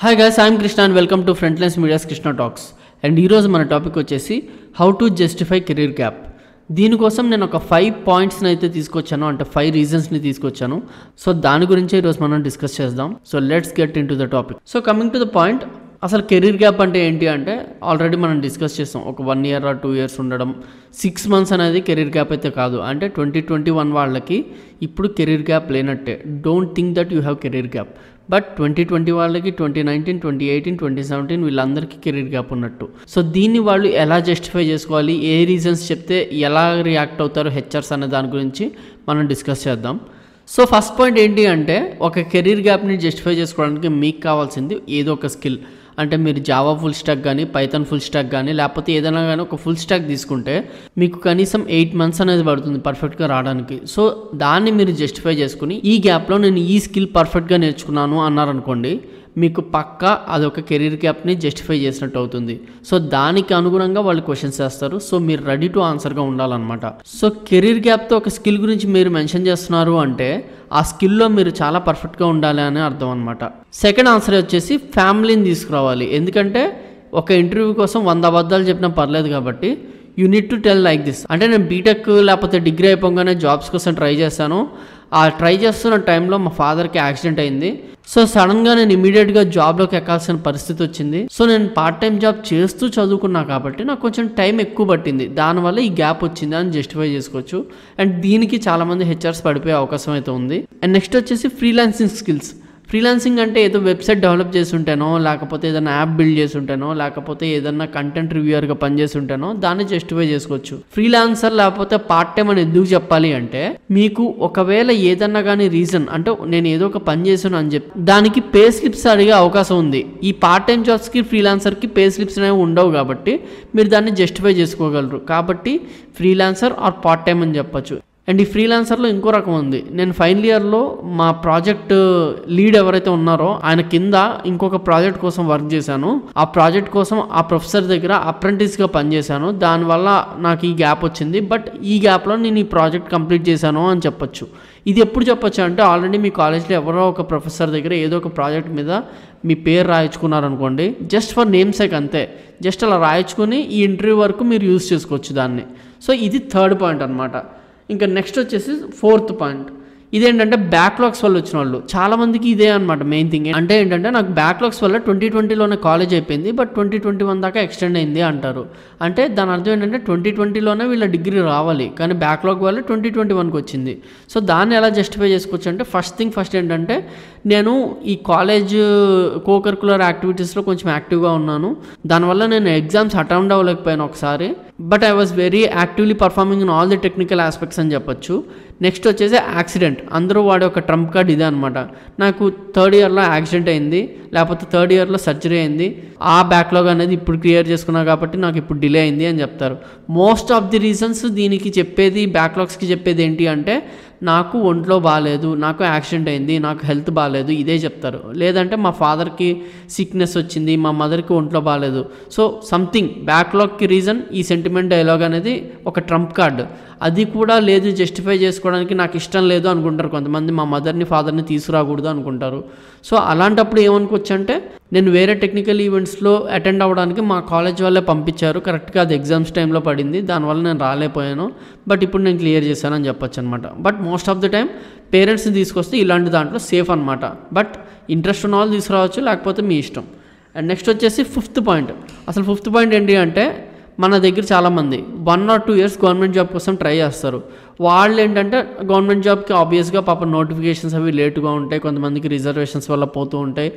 Hi guys I'm Krishna and welcome to lines media's Krishna talks and ఈరోజు మన topic వచ్చేసి how to justify career gap దీనికోసం నేను ఒక ఫైవ్ పాయింట్స్ని అయితే తీసుకొచ్చాను అంటే ఫైవ్ రీజన్స్ని తీసుకొచ్చాను సో దాని గురించి ఈరోజు మనం డిస్కస్ చేద్దాం so let's get in to the topic so coming to the point అసలు కెరీర్ గ్యాప్ అంటే ఏంటి అంటే ఆల్రెడీ మనం డిస్కస్ చేస్తాం ఒక వన్ ఇయర్ ఆ టూ ఇయర్స్ ఉండడం సిక్స్ మంత్స్ అనేది కెరీర్ గ్యాప్ అయితే కాదు అంటే ట్వంటీ ట్వంటీ వన్ వాళ్ళకి ఇప్పుడు కెరీర్ గ్యాప్ లేనట్టే don't think that you have career gap but twenty twenty వాళ్ళకి twenty nineteen twenty eighteen twenty seventeen వీళ్ళందరికీ కెరీర్ గ్యాప్ ఉన్నట్టు సో దీన్ని వాళ్ళు ఎలా జస్టిఫై చేసుకోవాలి ఏ రీజన్స్ చెప్తే ఎలా రియాక్ట్ అవుతారు హెచ్ఆర్స్ అనే దాని గురించి మనం డిస్కస్ చేద్దాం సో ఫస్ట్ పాయింట్ ఏంటి అంటే ఒక కెరీర్ గ్యాప్ని జస్టిఫై చేసుకోవడానికి మీకు కావాల్సింది ఏదో ఒక స్కిల్ అంటే మీరు జావా ఫుల్ స్టాక్ కానీ పైథాన్ ఫుల్ స్టాక్ కానీ లేకపోతే ఏదైనా కానీ ఒక ఫుల్ స్టాక్ తీసుకుంటే మీకు కనీసం ఎయిట్ మంత్స్ అనేది పడుతుంది పర్ఫెక్ట్గా రావడానికి సో దాన్ని మీరు జస్టిఫై చేసుకుని ఈ గ్యాప్లో నేను ఈ స్కిల్ పర్ఫెక్ట్గా నేర్చుకున్నాను అన్నారనుకోండి మీకు పక్కా అదొక కెరీర్ గ్యాప్ని జస్టిఫై చేసినట్టు అవుతుంది సో దానికి అనుగుణంగా వాళ్ళు క్వశ్చన్స్ చేస్తారు సో మీరు రెడీ టు ఆన్సర్గా ఉండాలన్నమాట సో కెరీర్ గ్యాప్తో ఒక స్కిల్ గురించి మీరు మెన్షన్ చేస్తున్నారు అంటే ఆ స్కిల్లో మీరు చాలా పర్ఫెక్ట్గా ఉండాలి అని అర్థం అనమాట సెకండ్ ఆన్సర్ వచ్చేసి ఫ్యామిలీని తీసుకురావాలి ఎందుకంటే ఒక ఇంటర్వ్యూ కోసం వంద అబద్ధాలు చెప్పినా పర్లేదు కాబట్టి you to tell like this అంటే నేను బీటెక్ లేకపోతే డిగ్రీ అయిపోగానే జాబ్స్ కోసం ట్రై చేశాను ఆ ట్రై చేస్తున్న టైంలో మా ఫాదర్కి యాక్సిడెంట్ అయింది సో సడన్గా నేను ఇమీడియట్గా జాబ్లోకి ఎక్కాల్సిన పరిస్థితి వచ్చింది సో నేను పార్ట్ టైం జాబ్ చేస్తూ చదువుకున్నా కాబట్టి నాకు కొంచెం టైం ఎక్కువ పట్టింది దానివల్ల ఈ గ్యాప్ వచ్చింది అని జస్టిఫై చేసుకోవచ్చు అండ్ దీనికి చాలామంది హెచ్ఆర్స్ పడిపోయే అవకాశం అయితే ఉంది అండ్ నెక్స్ట్ వచ్చేసి ఫ్రీలాన్సింగ్ స్కిల్స్ ఫ్రీలాన్సింగ్ అంటే ఏదో వెబ్సైట్ డెవలప్ చేసి ఉంటానో లేకపోతే ఏదైనా యాప్ బిల్డ్ చేసి ఉంటానో లేకపోతే ఏదైనా కంటెంట్ రివ్యూయర్గా ఉంటానో దాన్ని జస్టిఫై చేసుకోవచ్చు ఫ్రీలాన్సర్ లేకపోతే పార్ట్ టైం అని ఎందుకు చెప్పాలి అంటే మీకు ఒకవేళ ఏదన్నా కానీ రీజన్ అంటే నేను ఏదో ఒక పని చేశాను అని చెప్పి దానికి పే స్లిప్స్ అడిగే అవకాశం ఉంది ఈ పార్ట్ టైం జాబ్స్కి ఫ్రీలాన్సర్కి పే స్లిప్స్ అనేవి ఉండవు కాబట్టి మీరు దాన్ని జస్టిఫై చేసుకోగలరు కాబట్టి ఫ్రీలాన్సర్ ఆర్ పార్ట్ టైం అని చెప్పచ్చు అండ్ ఈ ఫ్రీలాన్సర్లో ఇంకో రకం ఉంది నేను ఫైనల్ ఇయర్లో మా ప్రాజెక్ట్ లీడ్ ఎవరైతే ఉన్నారో ఆయన కింద ఇంకొక ప్రాజెక్ట్ కోసం వర్క్ చేశాను ఆ ప్రాజెక్ట్ కోసం ఆ ప్రొఫెసర్ దగ్గర అప్రెంటిస్గా పనిచేశాను దానివల్ల నాకు ఈ గ్యాప్ వచ్చింది బట్ ఈ గ్యాప్లో నేను ఈ ప్రాజెక్ట్ కంప్లీట్ చేశాను అని చెప్పొచ్చు ఇది ఎప్పుడు చెప్పొచ్చు అంటే ఆల్రెడీ మీ కాలేజ్లో ఎవరో ఒక ప్రొఫెసర్ దగ్గర ఏదో ఒక ప్రాజెక్ట్ మీద మీ పేరు రాయించుకున్నారనుకోండి జస్ట్ ఫర్ నేమ్ నేమ్సేక్ అంతే జస్ట్ అలా రాయించుకొని ఈ ఇంటర్వ్యూ వరకు మీరు యూజ్ చేసుకోవచ్చు దాన్ని సో ఇది థర్డ్ పాయింట్ అనమాట ఇంకా నెక్స్ట్ వచ్చేసి ఫోర్త్ పాయింట్ ఇదేంటంటే బ్యాక్లాగ్స్ వల్ల వచ్చిన వాళ్ళు చాలామందికి ఇదే అనమాట మెయిన్ థింగ్ అంటే ఏంటంటే నాకు బ్యాక్లాగ్స్ వల్ల ట్వంటీ ట్వంటీలోనే కాలేజ్ అయిపోయింది బట్ ట్వంటీ ట్వంటీ వన్ దాకా ఎక్స్టెండ్ అయింది అంటారు అంటే దాని అర్థం ఏంటంటే ట్వంటీ ట్వంటీలోనే వీళ్ళ డిగ్రీ రావాలి కానీ బ్యాక్లాగ్ వల్ల ట్వంటీ ట్వంటీ వన్కి వచ్చింది సో దాన్ని ఎలా జస్టిఫై చేసుకోవచ్చు అంటే ఫస్ట్ థింగ్ ఫస్ట్ ఏంటంటే నేను ఈ కాలేజ్ కోకరికులర్ యాక్టివిటీస్లో కొంచెం యాక్టివ్గా ఉన్నాను దానివల్ల నేను ఎగ్జామ్స్ అటెండ్ అవ్వలేకపోయాను ఒకసారి but I was very actively performing in all the technical aspects అని చెప్పొచ్చు నెక్స్ట్ వచ్చేసి యాక్సిడెంట్ అందరూ వాడే ఒక ట్రంప్ కార్డ్ ఇదే అనమాట నాకు థర్డ్ ఇయర్లో యాక్సిడెంట్ అయింది లేకపోతే థర్డ్ ఇయర్లో సర్జరీ అయింది ఆ బ్యాక్లాగ్ అనేది ఇప్పుడు క్లియర్ చేసుకున్నా కాబట్టి నాకు ఇప్పుడు డిలే అయింది అని చెప్తారు మోస్ట్ ఆఫ్ ది రీజన్స్ దీనికి చెప్పేది బ్యాక్లాగ్స్కి చెప్పేది ఏంటి అంటే నాకు ఒంట్లో బాగాలేదు నాకు యాక్సిడెంట్ అయింది నాకు హెల్త్ బాగాలేదు ఇదే చెప్తారు లేదంటే మా ఫాదర్కి సిక్నెస్ వచ్చింది మా మదర్కి ఒంట్లో బాగాలేదు సో సంథింగ్ బ్యాక్లాగ్కి రీజన్ ఈ సెంటిమెంట్ డైలాగ్ అనేది ఒక ట్రంప్ కార్డ్ అది కూడా లేదు జస్టిఫై చేసుకోవడానికి నాకు ఇష్టం లేదు అనుకుంటారు కొంతమంది మా మదర్ని ఫాదర్ని తీసుకురాకూడదు అనుకుంటారు సో అలాంటప్పుడు ఏమనుకోవచ్చు అంటే నేను వేరే టెక్నికల్ ఈవెంట్స్లో అటెండ్ అవ్వడానికి మా కాలేజ్ వాళ్ళే పంపించారు కరెక్ట్గా అది ఎగ్జామ్స్ టైంలో పడింది దానివల్ల నేను రాలేకపోయాను బట్ ఇప్పుడు నేను క్లియర్ చేశానని చెప్పొచ్చు అనమాట but most of the time పేరెంట్స్ని తీసుకొస్తే ఇలాంటి దాంట్లో సేఫ్ అనమాట బట్ ఇంట్రెస్ట్ ఉన్న వాళ్ళు తీసుకురావచ్చు లేకపోతే మీ ఇష్టం అండ్ నెక్స్ట్ వచ్చేసి ఫిఫ్త్ పాయింట్ అసలు ఫిఫ్త్ పాయింట్ ఏంటి అంటే మన దగ్గర చాలామంది one or two years government job కోసం ట్రై చేస్తారు వాళ్ళు ఏంటంటే గవర్నమెంట్ జాబ్కి ఆబ్వియస్గా పాప నోటిఫికేషన్స్ అవి లేటుగా ఉంటాయి కొంతమందికి రిజర్వేషన్స్ వల్ల పోతూ ఉంటాయి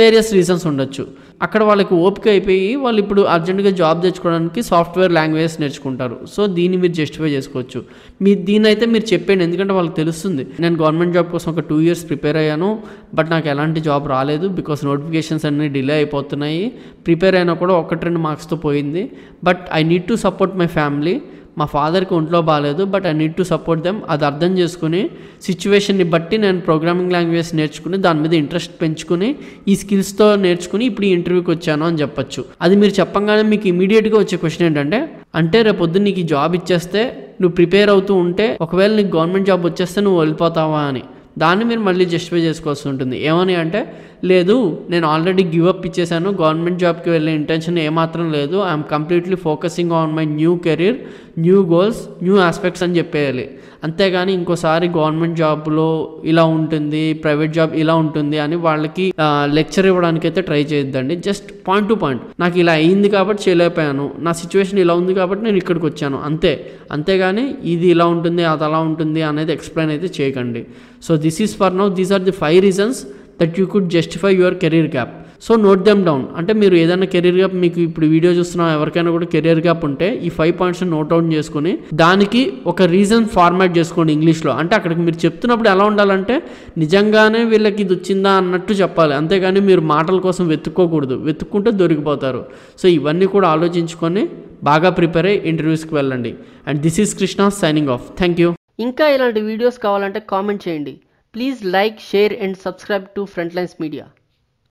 వేరియస్ రీజన్స్ ఉండొచ్చు అక్కడ వాళ్ళకి ఓపిక అయిపోయి వాళ్ళు ఇప్పుడు అర్జెంటుగా జాబ్ తెచ్చుకోవడానికి సాఫ్ట్వేర్ లాంగ్వేజ్ నేర్చుకుంటారు సో దీన్ని మీరు జస్టిఫై చేసుకోవచ్చు మీ దీని అయితే మీరు చెప్పండి ఎందుకంటే వాళ్ళకి తెలుస్తుంది నేను గవర్నమెంట్ జాబ్ కోసం ఒక టూ ఇయర్స్ ప్రిపేర్ అయ్యాను బట్ నాకు ఎలాంటి జాబ్ రాలేదు బికాస్ నోటిఫికేషన్స్ అన్నీ డిలే అయిపోతున్నాయి ప్రిపేర్ అయినా కూడా ఒకటి రెండు మార్క్స్తో పోయింది but I need to support my family మా ఫాదర్కి ఒంట్లో బాగాలేదు but I need to support them అది అర్థం చేసుకుని సిచ్యువేషన్ని బట్టి నేను ప్రోగ్రామింగ్ లాంగ్వేజ్ నేర్చుకుని దాని మీద ఇంట్రెస్ట్ పెంచుకుని ఈ స్కిల్స్తో నేర్చుకుని ఇప్పుడు ఈ ఇంటర్వ్యూకి వచ్చాను అని చెప్పొచ్చు అది మీరు చెప్పంగానే మీకు ఇమీడియట్గా వచ్చే క్వశ్చన్ ఏంటంటే అంటే రేపు పొద్దున్న నీకు జాబ్ ఇచ్చేస్తే నువ్వు ప్రిపేర్ అవుతూ ఉంటే ఒకవేళ నీకు గవర్నమెంట్ జాబ్ వచ్చేస్తే నువ్వు వెళ్ళిపోతావా అని దాన్ని మీరు మళ్ళీ జస్టిఫై చేసుకోవాల్సి ఉంటుంది ఏమని అంటే లేదు నేను ఆల్రెడీ గివ్ అప్ ఇచ్చేసాను గవర్నమెంట్ జాబ్కి వెళ్ళే ఇంటెన్షన్ ఏమాత్రం లేదు I'm completely focusing on my new career new goals new aspects అని చెప్పేయాలి అంతేగాని ఇంకోసారి గవర్నమెంట్ జాబ్లో ఇలా ఉంటుంది ప్రైవేట్ జాబ్ ఇలా ఉంటుంది అని వాళ్ళకి లెక్చర్ ఇవ్వడానికి అయితే ట్రై చేయొద్దండి జస్ట్ పాయింట్ టు పాయింట్ నాకు ఇలా అయింది కాబట్టి చేయలేకపోయాను నా సిచ్యువేషన్ ఇలా ఉంది కాబట్టి నేను ఇక్కడికి వచ్చాను అంతే అంతేగాని ఇది ఇలా ఉంటుంది అది అలా ఉంటుంది అనేది ఎక్స్ప్లెయిన్ అయితే చేయకండి so this is for now these are the five reasons that you could justify your career gap so note them down అంటే మీరు ఏదైనా కెరీర్ గ్యాప్ మీకు ఇప్పుడు వీడియో చూస్తున్న ఎవరికైనా కూడా కెరీర్ గ్యాప్ ఉంటే ఈ ఫైవ్ పాయింట్స్ నోట్ డౌన్ చేసుకుని దానికి ఒక రీజన్ ఫార్మాట్ చేసుకోండి ఇంగ్లీష్లో అంటే అక్కడికి మీరు చెప్తున్నప్పుడు ఎలా ఉండాలంటే నిజంగానే వీళ్ళకి ఇది వచ్చిందా అన్నట్టు చెప్పాలి అంతేగాని మీరు మాటల కోసం వెతుక్కోకూడదు వెతుక్కుంటే దొరికిపోతారు సో ఇవన్నీ కూడా ఆలోచించుకొని బాగా ప్రిపేర్ అయ్యి ఇంటర్వ్యూస్కి వెళ్ళండి and this is Krishna signing off thank you ఇంకా ఇలాంటి వీడియోస్ కావాలంటే కామెంట్ చేయండి Please like, share and subscribe to Frontlines Media.